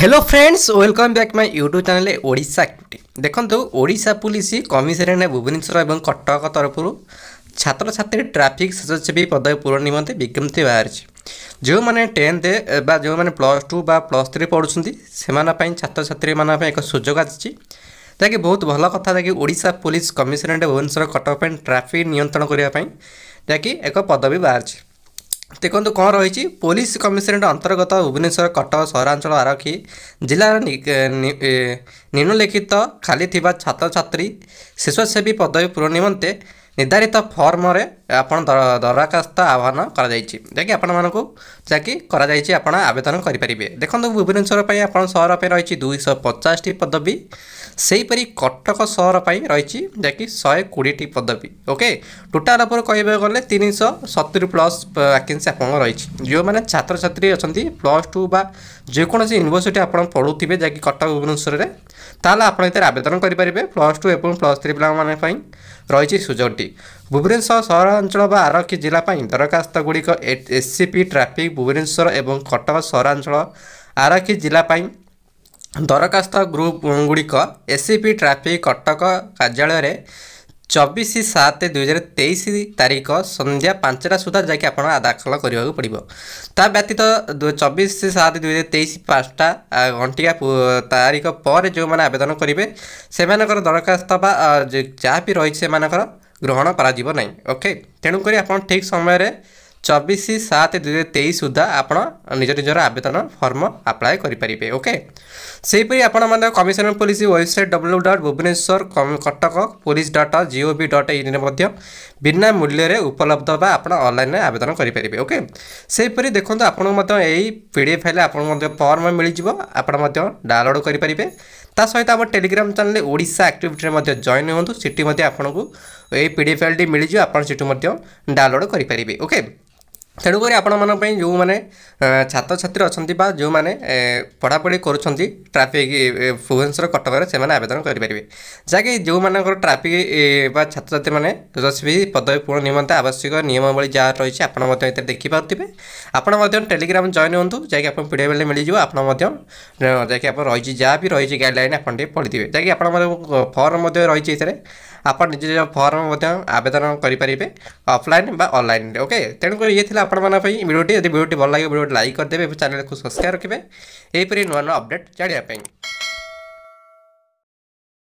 hello friends welcome back my YouTube channel Odisha একটুটি দেখন্তু Odisha police commissionerate Bhubaneswar এবং কটক তরফর ছাত্রছাত্রী ট্রাফিক স্বেচ্ছাসেবী পদ পূরণ নিমন্তে বিজ্ঞপ্তি বাহারিছে ଯେଉଁମାନେ ଟେନ୍ଥ ବା ଯେଉଁମାନେ ପ୍ଲସ୍ ଟୁ ବା ପ୍ଲସ୍ ଥ୍ରୀ ପଢ଼ୁଛନ୍ତି ସେମାନଙ୍କ ପାଇଁ ଛାତ୍ରଛାତ୍ରୀମାନଙ୍କ ପାଇଁ ଏକ ସୁଯୋଗ ଆସିଛି ଯାହାକି ବହୁତ ଭଲ କଥା ଯାହାକି ଓଡ଼ିଶା ପୋଲିସ କମିଶନରେଟ୍ ଭୁବନେଶ୍ୱର କଟକ ପାଇଁ ଟ୍ରାଫିକ୍ ନିୟନ୍ତ୍ରଣ କରିବା ପାଇଁ ଯାହାକି ଏକ ପଦବୀ ବାହାରିଛି તે કંદ કો રોઈચી પોલીસ કમિશનર અંતર્ગત ભુવનેશ્વર કટવ સહરાંચલ અરખી જિલ્લા ની નિનુલેખિત ખાલી થિબા છાત્રા છત્રી શિશુસેવી પદય પૂર્ણિમંતે ନିର୍ଦ୍ଧାରିତ ଫର୍ମରେ ଆପଣ ଦରଖାସ୍ତ ଆହ୍ୱାନ କରାଯାଇଛି ଯାହାକି ଆପଣମାନଙ୍କୁ ଯାହାକି କରାଯାଇଛି ଆପଣ ଆବେଦନ କରିପାରିବେ ଦେଖନ୍ତୁ ଭୁବନେଶ୍ୱର ପାଇଁ ଆପଣ ସହର ପାଇଁ ରହିଛି ଦୁଇଶହ ପଚାଶଟି ପଦବୀ ସେହିପରି କଟକ ସହର ପାଇଁ ରହିଛି ଯାହାକି ଶହେ କୋଡ଼ିଏଟି ପଦବୀ ଓକେ ଟୋଟାଲ୍ ଉପରେ କହିବାକୁ ଗଲେ ତିନିଶହ ସତୁରି ପ୍ଲସ୍ ଭ୍ୟାକେନ୍ସି ଆପଣଙ୍କର ରହିଛି ଯେଉଁମାନେ ଛାତ୍ରଛାତ୍ରୀ ଅଛନ୍ତି ପ୍ଲସ୍ ଟୁ ବା ଯେକୌଣସି ୟୁନିଭର୍ସିଟି ଆପଣ ପଢ଼ୁଥିବେ ଯାହାକି କଟକ ଭୁବନେଶ୍ୱରରେ ତାହେଲେ ଆପଣ ଏଥିରେ ଆବେଦନ କରିପାରିବେ ପ୍ଲସ୍ ଟୁ ଏବଂ ପ୍ଲସ୍ ଥ୍ରୀ ପିଲାମାନଙ୍କ ପାଇଁ ରହିଛି ସୁଯୋଗଟି ଭୁବନେଶ୍ୱର ସହରାଞ୍ଚଳ ବା ଆରକ୍ଷୀ ଜିଲ୍ଲା ପାଇଁ ଦରଖାସ୍ତଗୁଡ଼ିକ ଏସ୍ସିପି ଟ୍ରାଫିକ୍ ଭୁବନେଶ୍ୱର ଏବଂ କଟକ ସହରାଞ୍ଚଳ ଆରକ୍ଷୀ ଜିଲ୍ଲା ପାଇଁ ଦରଖାସ୍ତ ଗ୍ରୁପ୍ ଗୁଡ଼ିକ ଏସ୍ସିପି ଟ୍ରାଫିକ୍ କଟକ କାର୍ଯ୍ୟାଳୟରେ চবিশ সাত দুই হাজার তেইশ তারিখ সন্ধ্যা পাঁচটা সুদ্ধা যাই আপনার দাখল করা পড়ব তা ব্যতীত চবিশ সাত দুই হাজার তেইশ পাঁচটা ঘণ্টিকা তারিখ পরে যে আবেদন করবে সে দরখাস্ত বা যা বি রয়েছে সে গ্রহণ করা না ওকে তেণুকরি আপনার ঠিক সময়ের চবিশ সাত দুই হাজার তেইশ সুদ্ধা আপনার নিজ নিজের আবেদন ফর্ম আপ্লাই করে পেয়ে ওকে সেইপরি আপনার commission police website W dot Bhubaneswar Cuttack police dot G O V dot ইন্রে বিনা মূল্যে উপলব্ধ বা আপনার অনলাইনে আবেদন করে পেয়ে ওকে সেইপরি দেখুন আপনার এই পিডিএফ হলে আপনার ফর্ম মিলিযোগ আপনার ডাউনলোড করে পেয়ে তা সহ আমার Telegram channel Odisha activity join হুম সেটি আপনার এই পিডিএফ ফাইলটি মিলিযোগ আপনার সেটু ডাউনলোড করে পেয়ে ওকে ତେଣୁକରି ଆପଣମାନଙ୍କ ପାଇଁ ଯେଉଁମାନେ ଛାତ୍ରଛାତ୍ରୀ ଅଛନ୍ତି ବା ଯେଉଁମାନେ ପଢ଼ାପଢ଼ି କରୁଛନ୍ତି ଟ୍ରାଫିକ୍ ଭୁବନେଶ୍ୱର କଟକରେ ସେମାନେ ଆବେଦନ କରିପାରିବେ ଯାହାକି ଯେଉଁମାନଙ୍କର ଟ୍ରାଫିକ୍ ବା ଛାତ୍ରଛାତ୍ରୀମାନେ ଯଶସ୍ୱୀ ପଦବୀ ପୂରଣ ନିମନ୍ତେ ଆବଶ୍ୟକ ନିୟମାବଳୀ ଯାହା ରହିଛି ଆପଣ ମଧ୍ୟ ଏଥିରେ ଦେଖିପାରୁଥିବେ ଆପଣ ମଧ୍ୟ ଟେଲିଗ୍ରାମ ଜଏନ୍ ହୁଅନ୍ତୁ ଯାହାକି ଆପଣ ପି ଡି ଏଫ୍ ମିଳିଯିବ ଆପଣ ମଧ୍ୟ ଯାହାକି ଆପଣ ରହିଛି ଯାହା ବି ରହିଛି ଗାଇଡ଼ଲାଇନ୍ ଆପଣ ଟିକେ ପଢ଼ିଥିବେ ଯାହାକି ଆପଣଙ୍କର ଫର୍ମ ମଧ୍ୟ ରହିଛି ଏଥିରେ আপা নিজৰ ফৰ্মৰ মাজেৰে আবেদন কৰিব পাৰিবে অফলাইন বা অনলাইন ওকে তেণকৈ ই থিলা আপোন মানা ফাই ভিডিওটি যদি ভিডিওটি ভাল লাগি ভিডিওটি লাইক কৰদেবে আৰু চানেলক সাবস্ক্রাইব কৰিব এইপৰি নৱন আপডেট জাৰিয়া পৈ